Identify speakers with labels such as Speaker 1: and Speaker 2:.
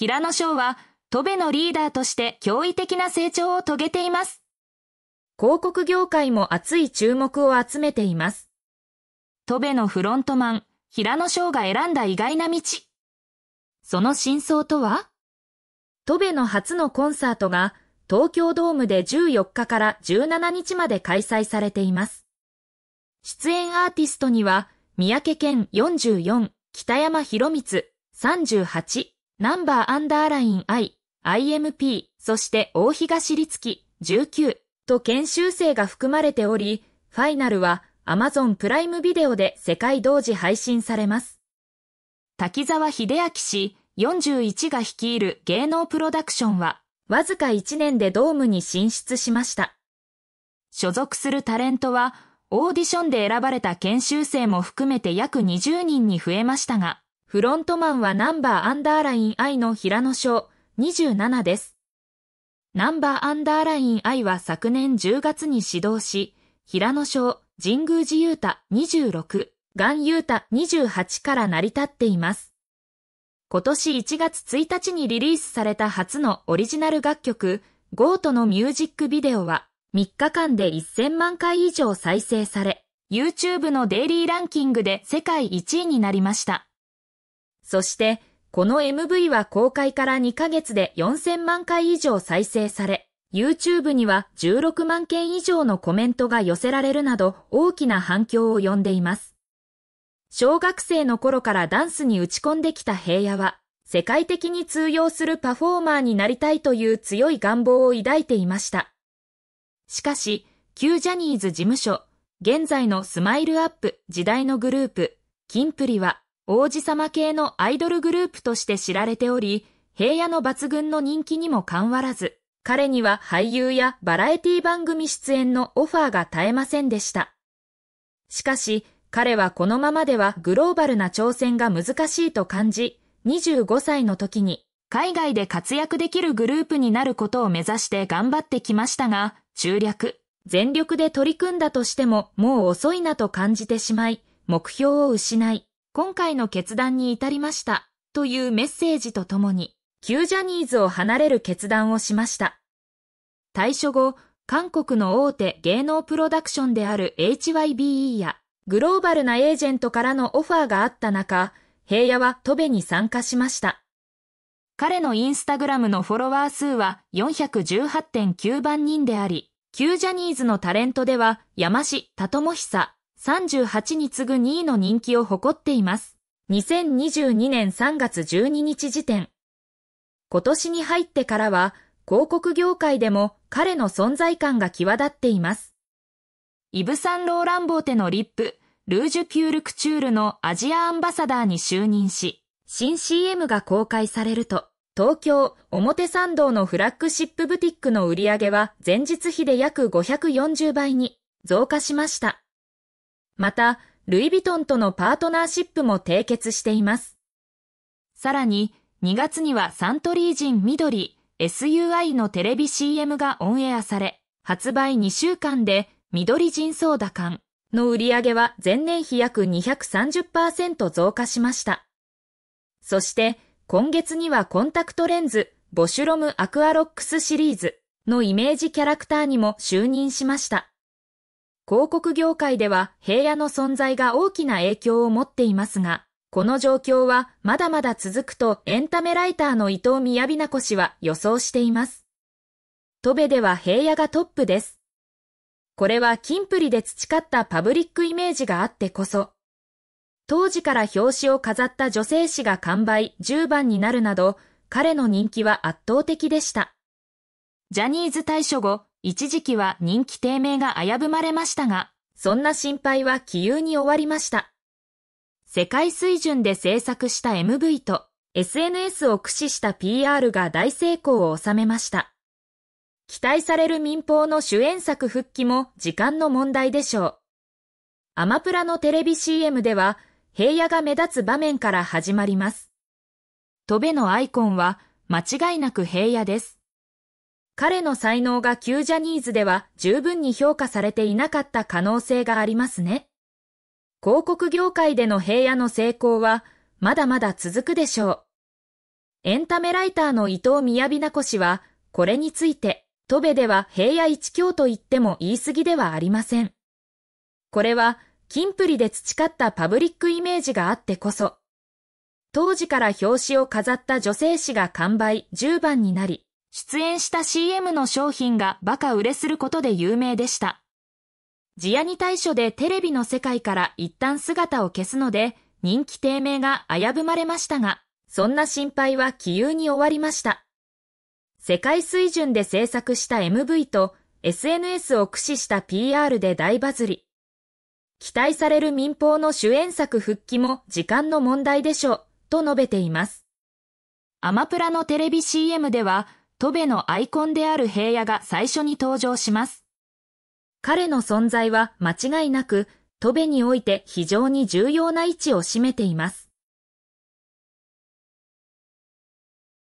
Speaker 1: 平野翔は、戸部のリーダーとして驚異的な成長を遂げています。広告業界も熱い注目を集めています。戸部のフロントマン、平野翔が選んだ意外な道。その真相とは戸部の初のコンサートが東京ドームで14日から17日まで開催されています。出演アーティストには、三宅健44、北山博光38、ナンバーアンダーライン I、IMP、そして大東立木、19と研修生が含まれており、ファイナルは Amazon プライムビデオで世界同時配信されます。滝沢秀明氏41が率いる芸能プロダクションは、わずか1年でドームに進出しました。所属するタレントは、オーディションで選ばれた研修生も含めて約20人に増えましたが、フロントマンはナンバーアンダーライン I の平野翔27です。ナンバーアンダーライン I は昨年10月に始動し、平野翔、神宮寺ユータ26、岩ユータ28から成り立っています。今年1月1日にリリースされた初のオリジナル楽曲、ゴートのミュージックビデオは3日間で1000万回以上再生され、YouTube のデイリーランキングで世界1位になりました。そして、この MV は公開から2ヶ月で4000万回以上再生され、YouTube には16万件以上のコメントが寄せられるなど大きな反響を呼んでいます。小学生の頃からダンスに打ち込んできた平野は、世界的に通用するパフォーマーになりたいという強い願望を抱いていました。しかし、旧ジャニーズ事務所、現在のスマイルアップ時代のグループ、キンプリは、王子様系のアイドルグループとして知られており、平野の抜群の人気にもかんわらず、彼には俳優やバラエティ番組出演のオファーが絶えませんでした。しかし、彼はこのままではグローバルな挑戦が難しいと感じ、25歳の時に海外で活躍できるグループになることを目指して頑張ってきましたが、中略、全力で取り組んだとしてももう遅いなと感じてしまい、目標を失い、今回の決断に至りましたというメッセージとともに、旧ジャニーズを離れる決断をしました。退所後、韓国の大手芸能プロダクションである HYBE やグローバルなエージェントからのオファーがあった中、平野はトベに参加しました。彼のインスタグラムのフォロワー数は418.9万人であり、旧ジャニーズのタレントでは山氏、里智久、38に次ぐ2位の人気を誇っています。2022年3月12日時点。今年に入ってからは、広告業界でも彼の存在感が際立っています。イブ・サンローランボーテのリップ、ルージュ・ピュール・クチュールのアジアアンバサダーに就任し、新 CM が公開されると、東京表参道のフラッグシップブティックの売り上げは前日比で約540倍に増加しました。また、ルイ・ヴィトンとのパートナーシップも締結しています。さらに、2月にはサントリー人緑 SUI のテレビ CM がオンエアされ、発売2週間で緑人ソーダ缶の売り上げは前年比約230%増加しました。そして、今月にはコンタクトレンズ、ボシュロムアクアロックスシリーズのイメージキャラクターにも就任しました。広告業界では平野の存在が大きな影響を持っていますが、この状況はまだまだ続くとエンタメライターの伊藤宮美奈子氏は予想しています。戸部では平野がトップです。これは金プリで培ったパブリックイメージがあってこそ。当時から表紙を飾った女性誌が完売10番になるなど、彼の人気は圧倒的でした。ジャニーズ退所後、一時期は人気低迷が危ぶまれましたが、そんな心配は気有に終わりました。世界水準で制作した MV と SNS を駆使した PR が大成功を収めました。期待される民放の主演作復帰も時間の問題でしょう。アマプラのテレビ CM では、平野が目立つ場面から始まります。飛べのアイコンは間違いなく平野です。彼の才能が旧ジャニーズでは十分に評価されていなかった可能性がありますね。広告業界での平野の成功は、まだまだ続くでしょう。エンタメライターの伊藤宮美子氏は、これについて、戸部では平野一強と言っても言い過ぎではありません。これは、金プリで培ったパブリックイメージがあってこそ、当時から表紙を飾った女性誌が完売10番になり、出演した CM の商品がバカ売れすることで有名でした。ジアニ大書でテレビの世界から一旦姿を消すので、人気低迷が危ぶまれましたが、そんな心配は気有に終わりました。世界水準で制作した MV と SNS を駆使した PR で大バズり。期待される民放の主演作復帰も時間の問題でしょう、と述べています。アマプラのテレビ CM では、トベのアイコンである平野が最初に登場します。彼の存在は間違いなく、トベにおいて非常に重要な位置を占めています。